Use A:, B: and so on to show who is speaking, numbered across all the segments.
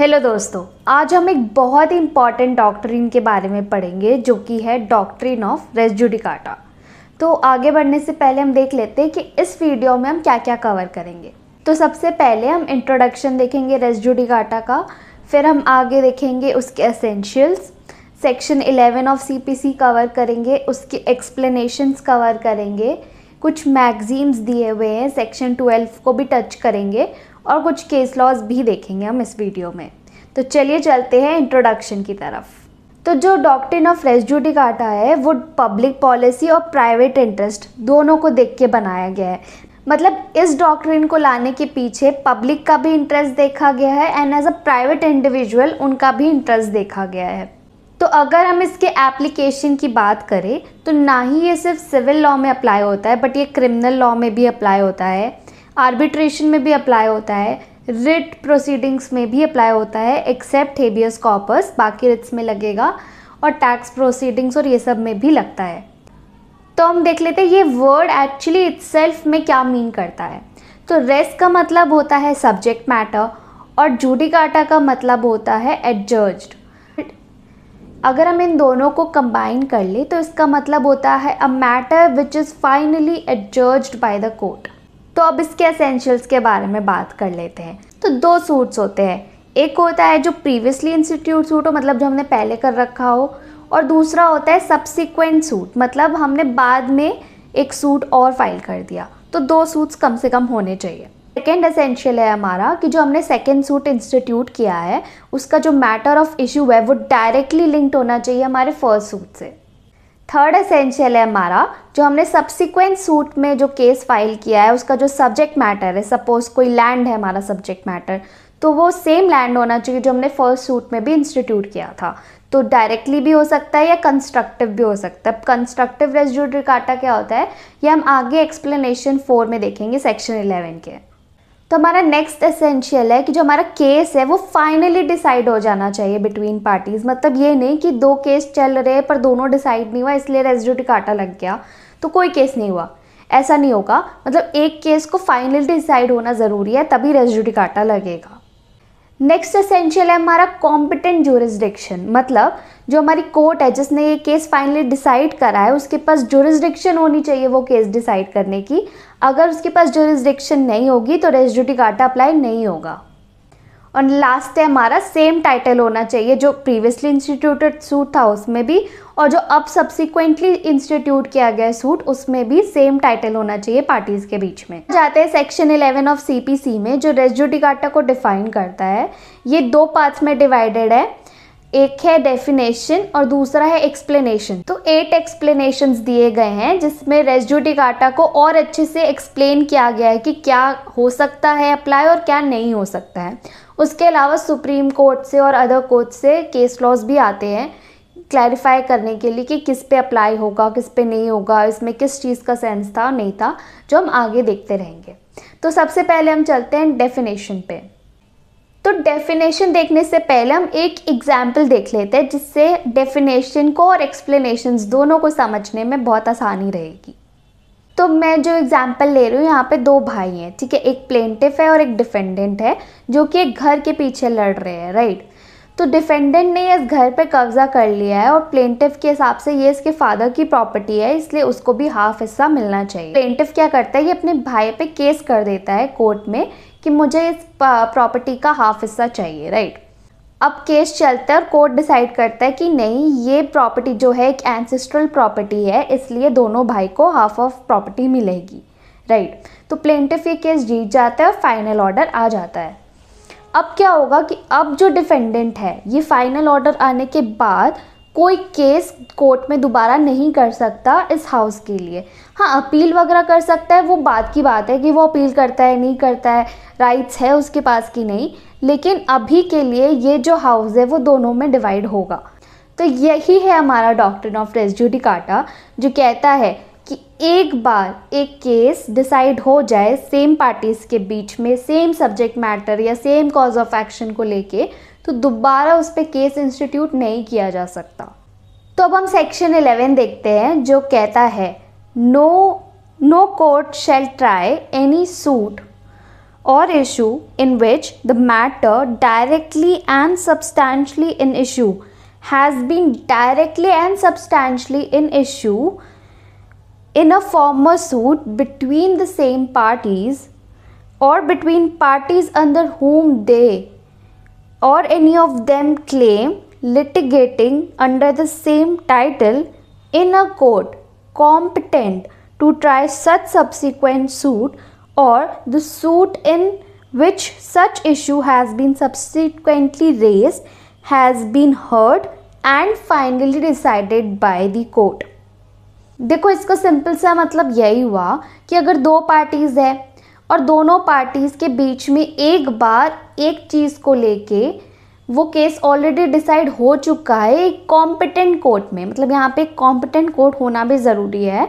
A: Hello दोस्तों आज हम एक बहुत ही इम्पॉर्टेंट डॉक्ट्रिन के बारे में पढ़ेंगे जो कि है डॉक्ट्रिन ऑफ रेजुडिकाटा तो आगे बढ़ने से पहले हम देख लेते हैं कि इस वीडियो में हम क्या क्या कवर करेंगे तो सबसे पहले हम इंट्रोडक्शन देखेंगे रेजुडिकाटा का फिर हम आगे देखेंगे उसके essentials section eleven of C cover करेंगे उसके एक्सप्लेनेशंस कवर करेंगे कुछ मैगजीन्स दिए हुए हैं सेक्शन ट्वेल्व को भी टच करेंगे और कुछ केस लॉज भी देखेंगे हम इस वीडियो में तो चलिए चलते हैं इंट्रोडक्शन की तरफ तो जो डॉक्ट्रिन ऑफ रेस ड्यूटी काटा है वो पब्लिक पॉलिसी और प्राइवेट इंटरेस्ट दोनों को देख के बनाया गया है मतलब इस डॉक्ट्रिन को लाने के पीछे पब्लिक का भी इंटरेस्ट देखा गया है and as a private individual उनका भी इंटरेस्ट देखा गया है तो अगर हम इसके एप्लीकेशन की बात करें तो ना ही ये सिर्फ सिविल लॉ में अप्लाई होता है बट ये क्रिमिनल लॉ में भी अप्लाई होता है आर्बिट्रेशन में भी अप्लाई होता है रिट प्रोसीडिंग्स में भी अप्लाई होता है एक्सेप्ट हेबियस कॉपर्स बाकी रिट्स में लगेगा और टैक्स प्रोसीडिंग्स और ये सब में भी लगता है तो हम देख लेते हैं ये वर्ड एक्चुअली इट्सल्फ में क्या मीन करता है तो रेस का मतलब होता है सब्जेक्ट मैटर और जूडिकाटा का मतलब होता है एडजर्ज अगर हम इन दोनों को कंबाइन कर ले तो इसका मतलब होता है a matter which is finally adjudged by the court तो अब इसके असेंशियल्स के बारे में बात कर लेते हैं तो दो सूट्स होते हैं एक होता है जो प्रीवियसली इंस्टीट्यूट सूट हो मतलब जो हमने पहले कर रखा हो और दूसरा होता है सबसिक्वेंट सूट मतलब हमने बाद में एक सूट और फाइल कर दिया तो दो सूट्स कम से कम होने चाहिए सेकेंड असेंशियल है हमारा कि जो हमने सेकेंड सूट इंस्टीट्यूट किया है उसका जो मैटर ऑफ इशू है वो डायरेक्टली लिंक्ड होना चाहिए हमारे फर्स्ट सूट से थर्ड एसेंशियल है हमारा जो हमने सब्सिक्वेंट सूट में जो केस फाइल किया है उसका जो सब्जेक्ट मैटर है सपोज कोई लैंड है हमारा सब्जेक्ट मैटर तो वो सेम लैंड होना चाहिए जो हमने फर्स्ट सूट में भी इंस्टीट्यूट किया था तो डायरेक्टली भी हो सकता है या कंस्ट्रक्टिव भी हो सकता है कंस्ट्रक्टिव रेजिडिकाटा रिकाटा क्या होता है ये हम आगे एक्सप्लेनेशन फोर में देखेंगे सेक्शन इलेवन के तो हमारा नेक्स्ट एसेंशियल है कि जो हमारा केस है वो फाइनली डिसाइड हो जाना चाहिए बिटवीन पार्टीज मतलब ये नहीं कि दो केस चल रहे पर दोनों डिसाइड नहीं हुआ इसलिए रेजिड्यूटी काटा लग गया तो कोई केस नहीं हुआ ऐसा नहीं होगा मतलब एक केस को फाइनली डिसाइड होना ज़रूरी है तभी रेजिड्यूटी काटा लगेगा नेक्स्ट असेंशियल है हमारा कॉम्पिटेंट जोरिस्डिक्शन मतलब जो हमारी कोर्ट है जिसने ये केस फाइनली डिसाइड करा है उसके पास जोरिस्डिक्शन होनी चाहिए वो केस डिसाइड करने की अगर उसके पास जोरिस्डिक्शन नहीं होगी तो काटा अप्लाई नहीं होगा और लास्ट है हमारा सेम टाइटल होना चाहिए जो प्रीवियसली इंस्टीट्यूटेड सूट था उसमें भी और जो अब सब्सिक्वेंटली इंस्टीट्यूट किया गया सूट उसमें भी सेम टाइटल होना चाहिए पार्टीज के बीच में जाते हैं सेक्शन 11 ऑफ सीपीसी में जो रेजुडिकाटा को डिफाइन करता है ये दो पार्ट्स में डिवाइडेड है एक है डेफिनेशन और दूसरा है एक्सप्लेनेशन तो एट एक्सप्लेनेशन दिए गए हैं जिसमें रेस्ड्यूटिक आटा को और अच्छे से एक्सप्लेन किया गया है कि क्या हो सकता है अप्लाई और क्या नहीं हो सकता है उसके अलावा सुप्रीम कोर्ट से और अदर कोर्ट से केस लॉज भी आते हैं क्लैरिफाई करने के लिए कि किस पे अप्लाई होगा किस पे नहीं होगा इसमें किस चीज़ का सेंस था और नहीं था जो हम आगे देखते रहेंगे तो सबसे पहले हम चलते हैं डेफिनेशन पे तो डेफिनेशन देखने से पहले हम एक एग्जाम्पल देख लेते हैं जिससे डेफिनेशन को और एक्सप्लेनेशन दोनों को समझने में बहुत आसानी रहेगी तो मैं जो एग्जाम्पल ले रही हूँ यहाँ पे दो भाई हैं ठीक है एक प्लेंटिफ है और एक डिफेंडेंट है जो कि एक घर के पीछे लड़ रहे हैं राइट तो डिफेंडेंट ने इस घर पे कब्जा कर लिया है और प्लेंटिफ के हिसाब से ये इसके फादर की प्रॉपर्टी है इसलिए उसको भी हाफ हिस्सा मिलना चाहिए प्लेंटिफ क्या करता है ये अपने भाई पे केस कर देता है कोर्ट में कि मुझे इस प्रॉपर्टी का हाफ हिस्सा चाहिए राइट अब केस चलता है और कोर्ट डिसाइड करता है कि नहीं ये प्रॉपर्टी जो है एक एंसेस्ट्रल प्रॉपर्टी है इसलिए दोनों भाई को हाफ ऑफ प्रॉपर्टी मिलेगी राइट तो प्लेंटिफ ये केस जीत जाता है और फाइनल ऑर्डर आ जाता है अब क्या होगा कि अब जो डिफेंडेंट है ये फाइनल ऑर्डर आने के बाद कोई केस कोर्ट में दोबारा नहीं कर सकता इस हाउस के लिए हाँ अपील वगैरह कर सकता है वो बात की बात है कि वो अपील करता है नहीं करता है राइट्स है उसके पास कि नहीं लेकिन अभी के लिए ये जो हाउस है वो दोनों में डिवाइड होगा तो यही है हमारा डॉक्टर ऑफ रेस्ड्यूटी काटा जो कहता है कि एक बार एक केस डिसाइड हो जाए सेम पार्टीज़ के बीच में सेम सब्जेक्ट मैटर या सेम कॉज ऑफ एक्शन को लेके तो दोबारा उस पर केस इंस्टीट्यूट नहीं किया जा सकता तो अब हम सेक्शन 11 देखते हैं जो कहता है no no court shall try any suit or issue in which the matter directly and substantially in issue has been directly and substantially in issue in a former suit between the same parties or between parties under whom they or any of them claim litigating under the same title in a court competent to try such subsequent suit or the suit in which such issue has been subsequently raised has been heard and finally decided by the court. देखो इसका simple सा मतलब यही हुआ कि अगर दो parties है और दोनों पार्टीज़ के बीच में एक बार एक चीज़ को लेके वो केस ऑलरेडी डिसाइड हो चुका है एक कॉम्पिटेंट कोर्ट में मतलब यहाँ पे कॉम्पिटेंट कोर्ट होना भी ज़रूरी है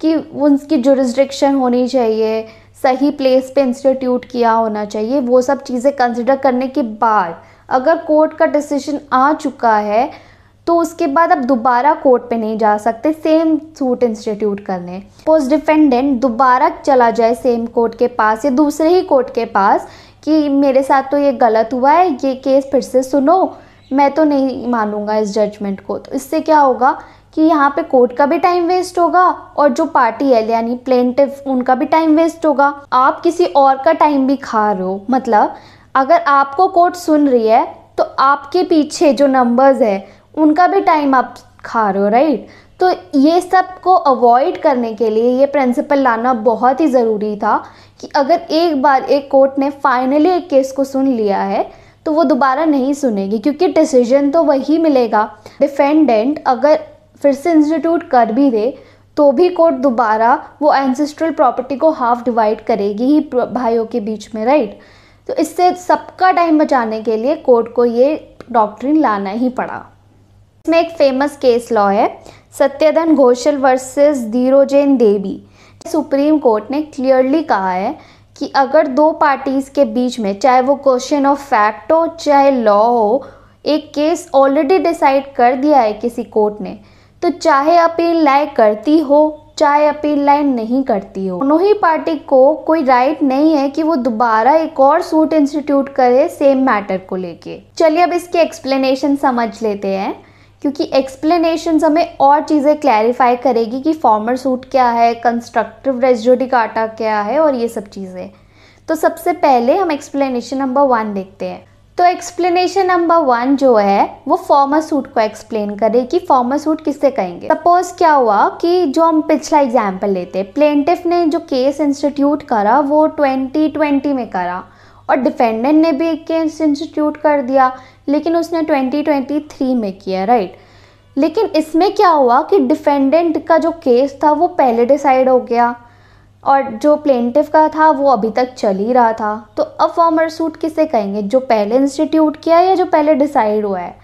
A: कि उनकी जुरिस्डिक्शन होनी चाहिए सही प्लेस पे इंस्टीट्यूट किया होना चाहिए वो सब चीज़ें कंसिडर करने के बाद अगर कोर्ट का डिसीजन आ चुका है तो उसके बाद आप दोबारा कोर्ट पे नहीं जा सकते सेम सूट इंस्टीट्यूट करने पोस्ट डिफेंडेंट दोबारा चला जाए सेम कोर्ट के पास या दूसरे ही कोर्ट के पास कि मेरे साथ तो ये गलत हुआ है ये केस फिर से सुनो मैं तो नहीं मानूंगा इस जजमेंट को तो इससे क्या होगा कि यहाँ पे कोर्ट का भी टाइम वेस्ट होगा और जो पार्टी है यानी प्लेंटिव उनका भी टाइम वेस्ट होगा आप किसी और का टाइम भी खा रहे हो मतलब अगर आपको कोर्ट सुन रही है तो आपके पीछे जो नंबर्स है उनका भी टाइम आप खा रहे हो राइट तो ये सब को अवॉइड करने के लिए ये प्रिंसिपल लाना बहुत ही ज़रूरी था कि अगर एक बार एक कोर्ट ने फाइनली एक केस को सुन लिया है तो वो दोबारा नहीं सुनेगी क्योंकि डिसीजन तो वही मिलेगा डिफेंडेंट अगर फिर से इंस्टीट्यूट कर भी दे तो भी कोर्ट दोबारा वो एंसेस्ट्रल प्रॉपर्टी को हाफ डिवाइड करेगी ही भाइयों के बीच में राइट तो इससे सबका टाइम बचाने के लिए कोर्ट को ये डॉक्ट्रिन लाना ही पड़ा इसमें एक फेमस केस लॉ है Satyadhan Ghosal versus Deorajin Devi supreme court ने क्लियरली कहा है कि अगर दो पार्टीज़ के बीच में चाहे वो क्वेश्चन ऑफ फैक्ट हो चाहे लॉ हो एक केस ऑलरेडी डिसाइड कर दिया है किसी कोर्ट ने तो चाहे अपील लाए करती हो चाहे अपील लाइन नहीं करती हो दोनों ही पार्टी को कोई राइट नहीं है कि वो दोबारा एक और सूट इंस्टीट्यूट करे सेम मैटर को लेके चलिए अब इसकी एक्सप्लेनेशन समझ लेते हैं क्योंकि एक्सप्लेनेशन हमें और चीज़ें क्लैरिफाई करेगी कि फॉर्मर सूट क्या है कंस्ट्रक्टिव रेजोडी काटा क्या है और ये सब चीज़ें तो सबसे पहले हम एक्सप्लेनेशन नंबर वन देखते हैं तो एक्सप्लेनेशन नंबर वन जो है वो फॉर्मर सूट को एक्सप्लेन करे कि फॉर्मर सूट किससे कहेंगे सपोज क्या हुआ कि जो हम पिछला एग्जाम्पल लेते हैं प्लेंटिफ ने जो केस इंस्टीट्यूट करा वो 2020 में करा और डिफेंडेंट ने भी एक केस इंस्टीट्यूट कर दिया लेकिन उसने 2023 में किया राइट लेकिन इसमें क्या हुआ कि डिफेंडेंट का जो केस था वो पहले डिसाइड हो गया और जो प्लेंटिव का था वो अभी तक चल ही रहा था तो अब फॉर्मर सूट किसे कहेंगे जो पहले इंस्टीट्यूट किया या जो पहले डिसाइड हुआ है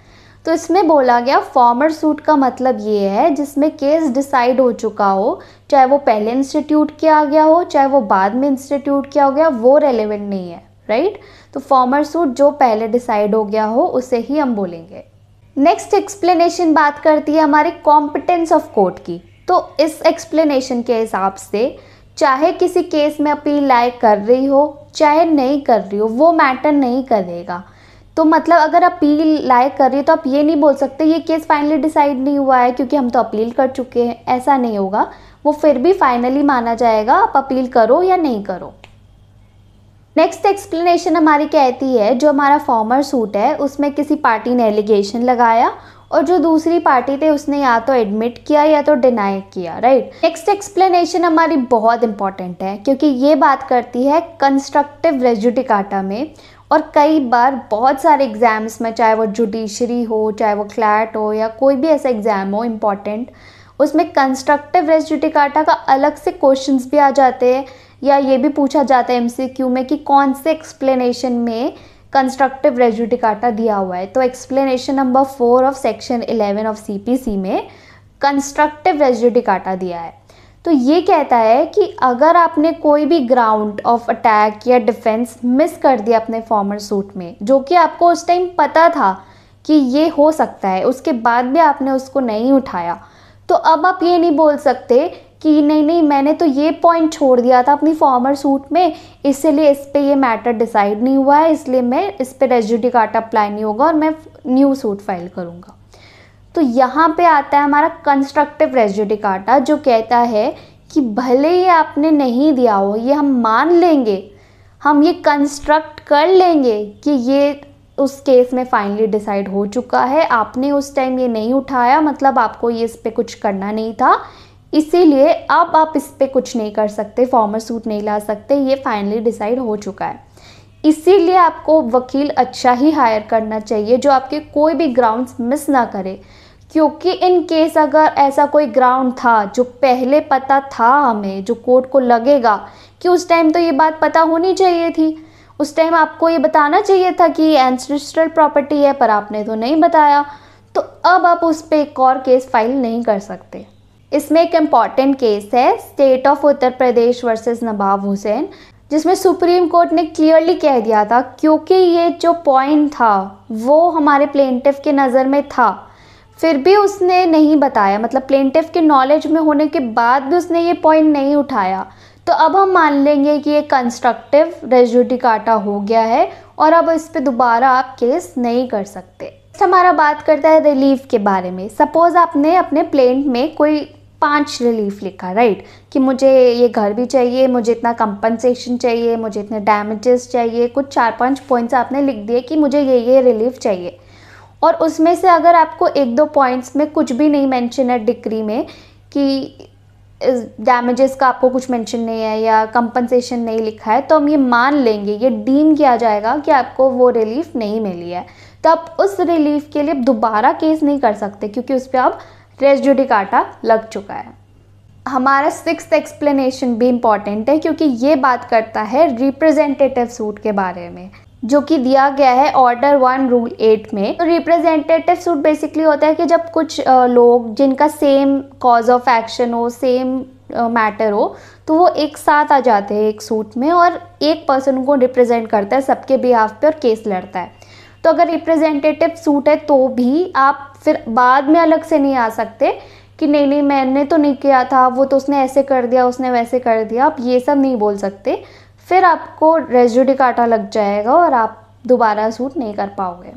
A: तो इसमें बोला गया फॉर्मर सूट का मतलब ये है जिसमें केस डिसाइड हो चुका हो चाहे वो पहले इंस्टीट्यूट किया गया हो चाहे वो बाद में इंस्टीट्यूट किया हो गया वो रेलिवेंट नहीं है राइट तो फॉर्मर सूट जो पहले डिसाइड हो गया हो उसे ही हम बोलेंगे नेक्स्ट एक्सप्लेनेशन बात करती है हमारे कॉम्पिटेंस ऑफ कोर्ट की तो इस एक्सप्लेनेशन के हिसाब से चाहे किसी केस में अपील लाए कर रही हो चाहे नहीं कर रही हो वो मैटर नहीं करेगा तो मतलब अगर अपील लाए कर रही हो तो आप ये नहीं बोल सकते ये केस फाइनली डिसाइड नहीं हुआ है क्योंकि हम तो अपील कर चुके हैं ऐसा नहीं होगा वो फिर भी फाइनली माना जाएगा आप अपील करो या नहीं करो नेक्स्ट एक्सप्लेनेशन हमारी कहती है जो हमारा फॉर्मर सूट है उसमें किसी पार्टी ने एलिगेशन लगाया और जो दूसरी पार्टी थे उसने या तो एडमिट किया या तो डिनाई किया राइट नेक्स्ट एक्सप्लेनेशन हमारी बहुत इंपॉर्टेंट है क्योंकि ये बात करती है कंस्ट्रक्टिव रेजुडिकाटा में और कई बार बहुत सारे एग्ज़ाम्स में चाहे वो जुडिशरी हो चाहे वो क्लैट हो या कोई भी ऐसा एग्ज़ाम हो इम्पॉर्टेंट उसमें कंस्ट्रक्टिव रेजुडिकाटा का अलग से क्वेश्चंस भी आ जाते हैं या ये भी पूछा जाता है एमसीक्यू में कि कौन से एक्सप्लेनेशन में कंस्ट्रक्टिव रेजुडिकाटा दिया हुआ है तो explanation number four of section eleven of CPC में कंस्ट्रक्टिव रेजुडिकाटा दिया है तो ये कहता है कि अगर आपने कोई भी ग्राउंड ऑफ अटैक या डिफेंस मिस कर दिया अपने फॉर्मर सूट में जो कि आपको उस टाइम पता था कि ये हो सकता है उसके बाद भी आपने उसको नहीं उठाया तो अब आप ये नहीं बोल सकते कि नहीं नहीं मैंने तो ये पॉइंट छोड़ दिया था अपनी फॉर्मर सूट में इसलिए इस पर यह मैटर डिसाइड नहीं हुआ है इसलिए मैं इस पर रेजुडी कार्ट अप्लाई नहीं होगा और मैं न्यू सूट फाइल करूँगा तो यहाँ पे आता है हमारा कंस्ट्रक्टिव रेजुडी काटा जो कहता है कि भले ही आपने नहीं दिया हो ये हम मान लेंगे हम ये कंस्ट्रक्ट कर लेंगे कि ये उस केस में फाइनली डिसाइड हो चुका है आपने उस टाइम ये नहीं उठाया मतलब आपको ये इस पर कुछ करना नहीं था इसीलिए अब आप इस पर कुछ नहीं कर सकते फॉर्मल सूट नहीं ला सकते ये फाइनली डिसाइड हो चुका है इसीलिए आपको वकील अच्छा ही हायर करना चाहिए जो आपके कोई भी ग्राउंड्स मिस ना करे क्योंकि इन केस अगर ऐसा कोई ग्राउंड था जो पहले पता था हमें जो कोर्ट को लगेगा कि उस टाइम तो ये बात पता होनी चाहिए थी उस टाइम आपको ये बताना चाहिए था कि एंसेस्ट्रल प्रॉपर्टी है पर आपने तो नहीं बताया तो अब आप उस पर एक और केस फाइल नहीं कर सकते इसमें एक इम्पॉर्टेंट केस है state of Uttar Pradesh versus Nawab Hussain जिसमें सुप्रीम कोर्ट ने क्लियरली कह दिया था क्योंकि ये जो पॉइंट था वो हमारे प्लेंटिफ के नज़र में था फिर भी उसने नहीं बताया मतलब प्लेंटिफ के नॉलेज में होने के बाद भी उसने ये पॉइंट नहीं उठाया तो अब हम मान लेंगे कि ये कंस्ट्रक्टिव काटा हो गया है और अब इस पर दोबारा आप केस नहीं कर सकते हमारा बात करता है रिलीफ के बारे में सपोज़ आपने अपने प्लेंट में कोई पांच रिलीफ लिखा राइट कि मुझे ये घर भी चाहिए मुझे इतना कंपनसेशन चाहिए मुझे इतने डैमेजेस चाहिए कुछ चार पांच पॉइंट्स आपने लिख दिए कि मुझे ये ये रिलीफ चाहिए और उसमें से अगर आपको एक दो पॉइंट्स में कुछ भी नहीं मेंशन है डिग्री में कि डैमेजेस का आपको कुछ मेंशन नहीं है या कंपनसेशन नहीं लिखा है तो हम ये मान लेंगे ये डीम किया जाएगा कि आपको वो रिलीफ नहीं मिली है तो आप उस रिलीफ के लिए दोबारा केस नहीं कर सकते क्योंकि उस पर आप रेजुडी काटा लग चुका है हमारा सिक्स एक्सप्लेनेशन भी इम्पॉर्टेंट है क्योंकि ये बात करता है रिप्रेजेंटेटिव सूट के बारे में जो कि दिया गया है ऑर्डर वन रूल एट में तो रिप्रेजेंटेटिव सूट बेसिकली होता है कि जब कुछ लोग जिनका सेम कॉज ऑफ एक्शन हो सेम मैटर हो तो वो एक साथ आ जाते हैं एक सूट में और एक पर्सन को रिप्रेजेंट करता है सबके बिहाफ पे और केस लड़ता है तो अगर रिप्रेजेंटेटिव सूट है तो भी आप फिर बाद में अलग से नहीं आ सकते कि नहीं नहीं मैंने तो नहीं किया था वो तो उसने ऐसे कर दिया उसने वैसे कर दिया आप ये सब नहीं बोल सकते फिर आपको रेजुडी काटा लग जाएगा और आप दोबारा सूट नहीं कर पाओगे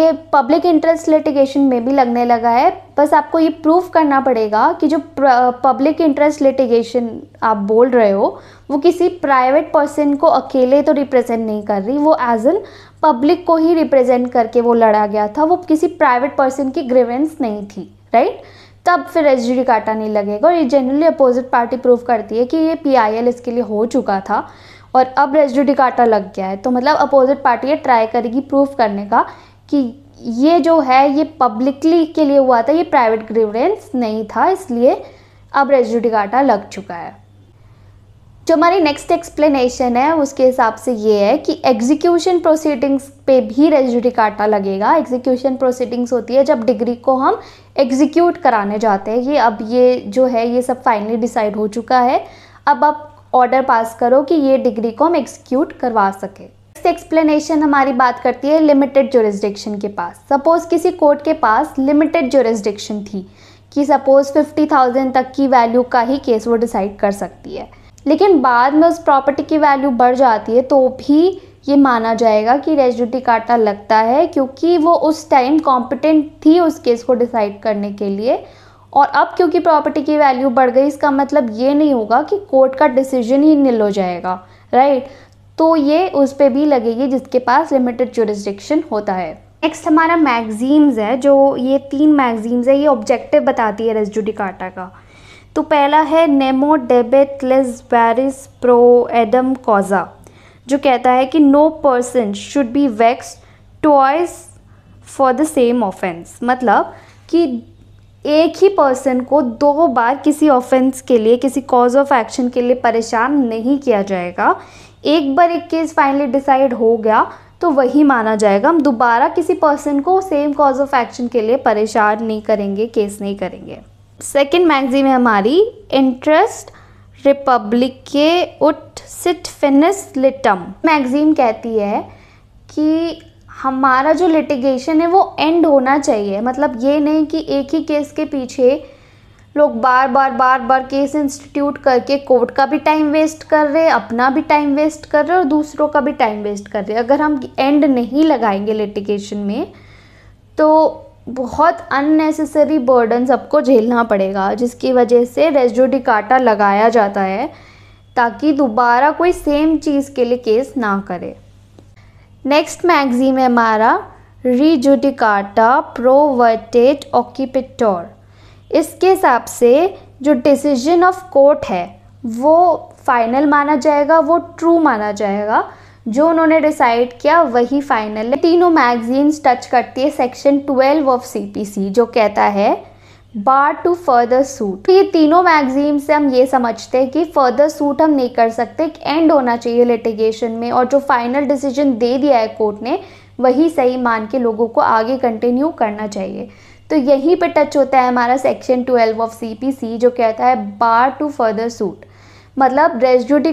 A: ये पब्लिक इंटरेस्ट लिटिगेशन में भी लगने लगा है बस आपको ये प्रूव करना पड़ेगा कि जो पब्लिक इंटरेस्ट लिटिगेशन आप बोल रहे हो वो किसी प्राइवेट पर्सन को अकेले तो रिप्रेजेंट नहीं कर रही वो एज एन पब्लिक को ही रिप्रेजेंट करके वो लड़ा गया था वो किसी प्राइवेट पर्सन की ग्रेवेंस नहीं थी राइट तब फिर डी काटा नहीं लगेगा और ये जनरली अपोजिट पार्टी प्रूव करती है कि ये पीआईएल इसके लिए हो चुका था और अब रेजिडी काटा लग गया है तो मतलब अपोजिट पार्टी ये ट्राई करेगी प्रूफ करने का कि ये जो है ये पब्लिकली के लिए हुआ था ये प्राइवेट ग्रीवरेंस नहीं था इसलिए अब रेजुडिकाटा लग चुका है जो हमारी नेक्स्ट एक्सप्लेनेशन है उसके हिसाब से ये है कि एग्जीक्यूशन प्रोसीडिंग्स पे भी रेजुडिकाटा लगेगा एग्जीक्यूशन प्रोसीडिंग्स होती है जब डिग्री को हम एग्जीक्यूट कराने जाते हैं ये अब ये जो है ये सब फाइनली डिसाइड हो चुका है अब आप ऑर्डर पास करो कि ये डिग्री को हम एग्जीक्यूट करवा सकें एक्सप्लेनेशन हमारी बात करती है लिमिटेड जोरिस्डिक्शन के पास सपोज किसी कोर्ट के पास लिमिटेड जोरिस्डिक्शन थी कि सपोज फिफ्टी थाउजेंड तक की वैल्यू का ही केस वो डिसाइड कर सकती है लेकिन बाद में उस प्रॉपर्टी की वैल्यू बढ़ जाती है तो भी ये माना जाएगा कि रेजुटी काटा लगता है क्योंकि वो उस टाइम कॉम्पिटेंट थी उस केस को डिसाइड करने के लिए और अब क्योंकि प्रॉपर्टी की वैल्यू बढ़ गई इसका मतलब ये नहीं होगा कि कोर्ट का डिसीजन ही निल हो जाएगा राइट right? तो ये उस पर भी लगेगी जिसके पास लिमिटेड जोरिस्डिक्शन होता है नेक्स्ट हमारा मैगजीन्स है जो ये तीन मैगजीन्स है ये ऑब्जेक्टिव बताती है रेस्जुडिकाटा का तो पहला है नेमो डेबेट लेस बैरिस प्रो एडम कॉजा जो कहता है कि no person should be vexed twice for the same offence मतलब कि एक ही पर्सन को दो बार किसी ऑफेंस के लिए किसी कॉज ऑफ एक्शन के लिए परेशान नहीं किया जाएगा एक बार एक केस फाइनली डिसाइड हो गया तो वही माना जाएगा हम दोबारा किसी पर्सन को सेम कॉज ऑफ एक्शन के लिए परेशान नहीं करेंगे केस नहीं करेंगे सेकेंड मैगजीन है हमारी इंटरेस्ट रिपब्लिक के उट सिट फिनिस लिटम मैगजीन कहती है कि हमारा जो लिटिगेशन है वो एंड होना चाहिए मतलब ये नहीं कि एक ही केस के पीछे लोग बार बार बार बार केस इंस्टीट्यूट करके कोर्ट का भी टाइम वेस्ट कर रहे हैं अपना भी टाइम वेस्ट कर रहे हैं और दूसरों का भी टाइम वेस्ट कर रहे अगर हम एंड नहीं लगाएंगे लिटिगेशन में तो बहुत अननेसेसरी बर्डन सबको झेलना पड़ेगा जिसकी वजह से रेजोडिकाटा लगाया जाता है ताकि दोबारा कोई सेम चीज़ के लिए केस ना करे नेक्स्ट मैगजीन है हमारा रिजुडिकाटा प्रोवर्टेट ऑक्यूपिटोर इसके हिसाब से जो डिसीजन ऑफ कोर्ट है वो फाइनल माना जाएगा वो ट्रू माना जाएगा जो उन्होंने डिसाइड किया वही फाइनल है तीनों मैगजीन्स टच करती है सेक्शन ट्वेल्व ऑफ सीपीसी जो कहता है बार टू फर्दर सूट तो ये तीनों मैगजीन से हम ये समझते हैं कि फर्दर सूट हम नहीं कर सकते एक एंड होना चाहिए लिटिगेशन में और जो फाइनल डिसीजन दे दिया है कोर्ट ने वही सही मान के लोगों को आगे कंटिन्यू करना चाहिए तो यहीं पे टच होता है हमारा सेक्शन 12 ऑफ सीपीसी जो कहता है बार टू फर्दर सूट मतलब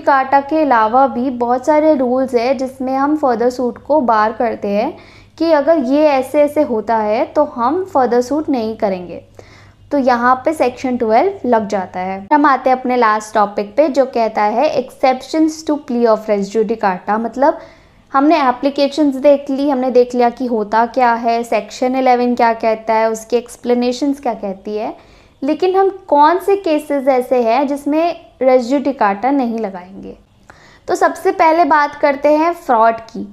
A: काटा के अलावा भी बहुत सारे रूल्स है जिसमें हम फर्दर सूट को बार करते हैं कि अगर ये ऐसे ऐसे होता है तो हम फर्दर सूट नहीं करेंगे तो यहाँ पे सेक्शन 12 लग जाता है हम आते हैं अपने लास्ट टॉपिक पे जो कहता है exception to plea of res judicata मतलब हमने एप्लीकेशन देख ली हमने देख लिया कि होता क्या है सेक्शन 11 क्या कहता है उसकी एक्सप्लेनेशन क्या कहती है लेकिन हम कौन से केसेस ऐसे हैं जिसमें रेजिडी काटा नहीं लगाएंगे तो सबसे पहले बात करते हैं फ्रॉड की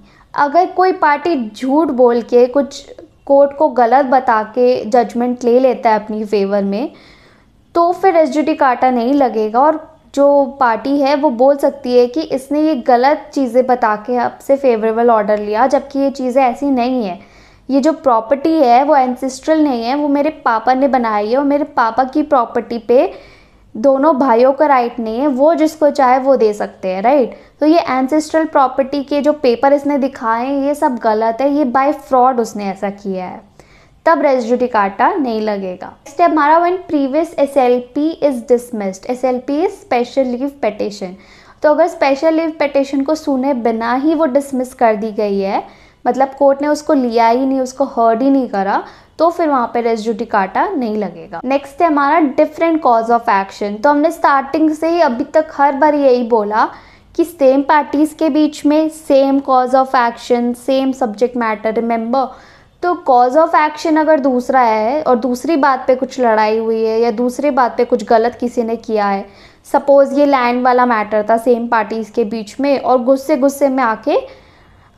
A: अगर कोई पार्टी झूठ बोल के कुछ कोर्ट को गलत बता के जजमेंट ले लेता है अपनी फेवर में तो फिर एस काटा नहीं लगेगा और जो पार्टी है वो बोल सकती है कि इसने ये गलत चीज़ें बता के आपसे फेवरेबल ऑर्डर लिया जबकि ये चीज़ें ऐसी नहीं है ये जो प्रॉपर्टी है वो एंसेस्ट्रल नहीं है वो मेरे पापा ने बनाई है और मेरे पापा की प्रॉपर्टी पे दोनों भाइयों का राइट नहीं है वो जिसको चाहे वो दे सकते हैं राइट तो ये एंसेस्ट्रल प्रॉपर्टी के जो पेपर इसने दिखाए हैं ये सब गलत है ये बाय फ्रॉड उसने ऐसा किया है तब रेजिडी काटा नहीं लगेगा स्टेप हमारा one previous S L P is dismissed S L P is special leave petition तो अगर स्पेशल लीव पटिशन को सुने बिना ही वो डिसमिस कर दी गई है मतलब कोर्ट ने उसको लिया ही नहीं उसको हर्ड ही नहीं करा तो फिर वहाँ पे रेजिड्यूटी काटा नहीं लगेगा नेक्स्ट है हमारा डिफरेंट कॉज ऑफ एक्शन तो हमने स्टार्टिंग से ही अभी तक हर बार यही बोला कि सेम पार्टीज़ के बीच में same cause of action same subject matter remember तो कॉज ऑफ एक्शन अगर दूसरा है और दूसरी बात पे कुछ लड़ाई हुई है या दूसरी बात पे कुछ गलत किसी ने किया है सपोज़ ये लैंड वाला मैटर था सेम पार्टीज़ के बीच में और गुस्से गुस्से में आके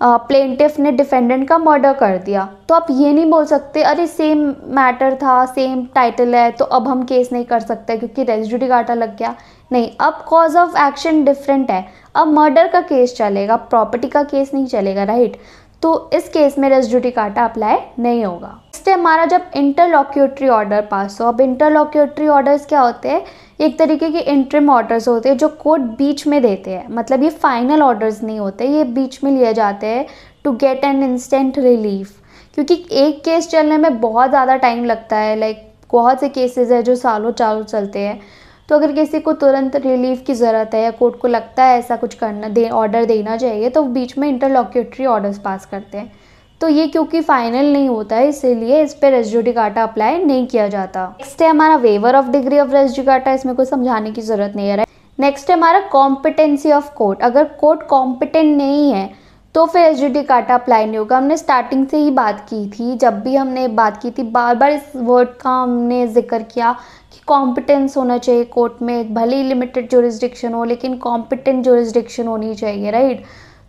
A: प्लेंटिफ ने डिफेंडेंट का मर्डर कर दिया तो आप ये नहीं बोल सकते अरे सेम मैटर था सेम टाइटल है तो अब हम केस नहीं कर सकते क्योंकि रेजिडी घाटा लग गया नहीं अब कॉज ऑफ एक्शन डिफरेंट है अब मर्डर का केस चलेगा प्रॉपर्टी का केस नहीं चलेगा राइट तो इस केस में ड्यूटी काटा अप्लाई नहीं होगा नेक्स्ट है हमारा जब इंटरलॉक्यूटरी ऑर्डर पास हो अब इंटरलॉक्यूटरी ऑर्डर्स क्या होते हैं एक तरीके के इंटरम ऑर्डर्स होते हैं जो कोर्ट बीच में देते हैं मतलब ये फाइनल ऑर्डर्स नहीं होते ये बीच में लिए जाते हैं to get an instant relief क्योंकि एक केस चलने में बहुत ज़्यादा टाइम लगता है लाइक बहुत से केसेस है जो सालों चालों चलते हैं तो अगर किसी को तुरंत रिलीफ की ज़रूरत है या कोर्ट को लगता है ऐसा कुछ करना दे ऑर्डर देना चाहिए तो बीच में इंटरलॉक्यूटरी ऑर्डर्स पास करते हैं तो ये क्योंकि फाइनल नहीं होता है इसीलिए इस पर रेजुडिकाटा अप्लाई नहीं किया जाता नेक्स्ट है हमारा waiver of degree of res judicata इसमें कोई समझाने की ज़रूरत नहीं है नेक्स्ट है हमारा कॉम्पिटेंसी ऑफ कोर्ट अगर कोर्ट कॉम्पिटेंट नहीं है तो फिर एच डी काटा अप्लाई नहीं होगा हमने स्टार्टिंग से ही बात की थी जब भी हमने बात की थी बार बार इस वर्ड का हमने जिक्र किया कि कॉम्पिटेंस होना चाहिए कोर्ट में भले ही लिमिटेड जोरिस्डिक्शन हो लेकिन कॉम्पिटेंट जोरिस्डिक्शन होनी चाहिए राइट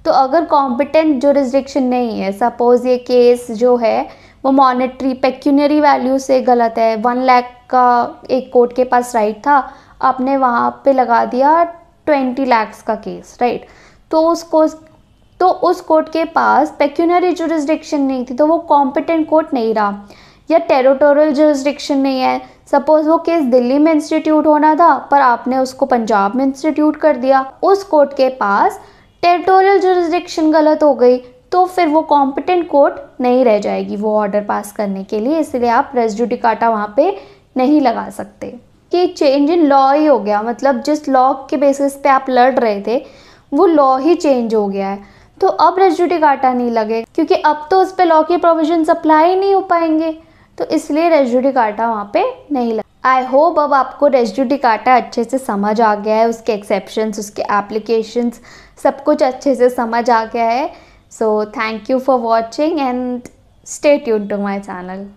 A: तो अगर कॉम्पिटेंट जोरिस्डिक्शन नहीं है सपोज़ ये केस जो है वो मॉनेटरी पेक्यूनरी वैल्यू से गलत है वन लैख का एक कोर्ट के पास राइट था आपने वहाँ पे लगा दिया ट्वेंटी लैक्स का केस राइट तो उसको तो उस कोर्ट के पास पेक्यूनरी जुरिस्डिक्शन नहीं थी तो वो कॉम्पिटेंट कोर्ट नहीं रहा या टेरिटोरियल जुरिस्डिक्शन नहीं है सपोज वो केस दिल्ली में इंस्टीट्यूट होना था पर आपने उसको पंजाब में इंस्टीट्यूट कर दिया उस कोर्ट के पास टेरिटोरियल जुरिस्डिक्शन गलत हो गई तो फिर वो कॉम्पिटेंट कोर्ट नहीं रह जाएगी वो ऑर्डर पास करने के लिए इसलिए आप रेस्जुडिकाटा वहाँ पर नहीं लगा सकते कि चेंज इन लॉ ही हो गया मतलब जिस लॉ के बेसिस पे आप लड़ रहे थे वो लॉ ही चेंज हो गया है तो अब रेजिड्यू काटा नहीं लगेगा क्योंकि अब तो उस पर लॉ के प्रोविजन अप्लाई नहीं हो पाएंगे तो इसलिए रेजिड्यू काटा वहाँ पे नहीं लगे आई होप अब आपको रेजिड्यू काटा अच्छे से समझ आ गया है उसके एक्सेप्शन उसके एप्लीकेशंस सब कुछ अच्छे से समझ आ गया है so thank you for watching and stay tune to my channel